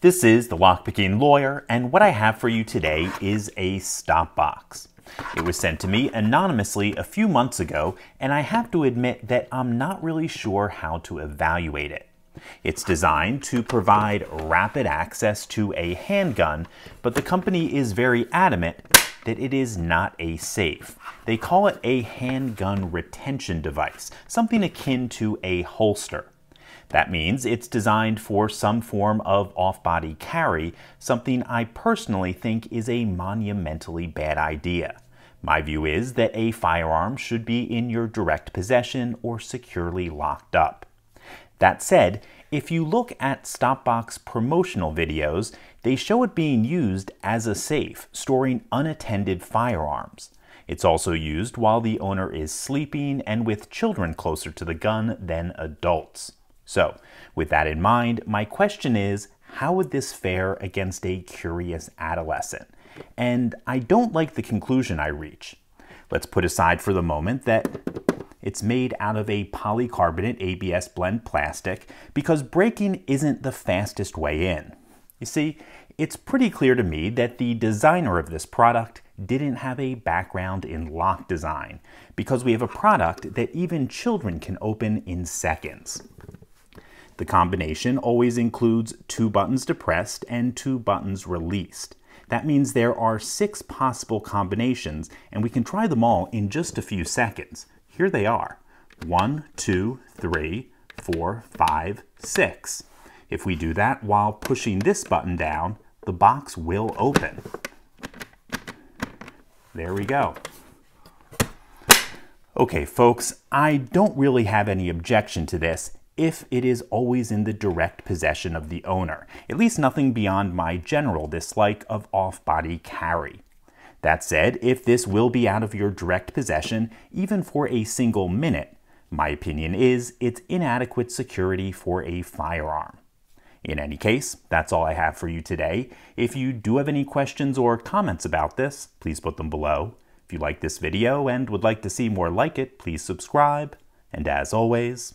This is the Lockpicking Lawyer, and what I have for you today is a stop box. It was sent to me anonymously a few months ago, and I have to admit that I'm not really sure how to evaluate it. It's designed to provide rapid access to a handgun, but the company is very adamant that it is not a safe. They call it a handgun retention device, something akin to a holster. That means it's designed for some form of off-body carry, something I personally think is a monumentally bad idea. My view is that a firearm should be in your direct possession or securely locked up. That said, if you look at Stopbox promotional videos, they show it being used as a safe, storing unattended firearms. It's also used while the owner is sleeping and with children closer to the gun than adults. So, with that in mind, my question is how would this fare against a curious adolescent? And I don't like the conclusion I reach. Let's put aside for the moment that it's made out of a polycarbonate ABS blend plastic because breaking isn't the fastest way in. You see, it's pretty clear to me that the designer of this product didn't have a background in lock design because we have a product that even children can open in seconds. The combination always includes two buttons depressed and two buttons released. That means there are six possible combinations, and we can try them all in just a few seconds. Here they are. One, two, three, four, five, six. If we do that while pushing this button down, the box will open. There we go. Okay, folks, I don't really have any objection to this if it is always in the direct possession of the owner, at least nothing beyond my general dislike of off body carry. That said, if this will be out of your direct possession, even for a single minute, my opinion is it's inadequate security for a firearm. In any case, that's all I have for you today. If you do have any questions or comments about this, please put them below. If you like this video and would like to see more like it, please subscribe. And as always,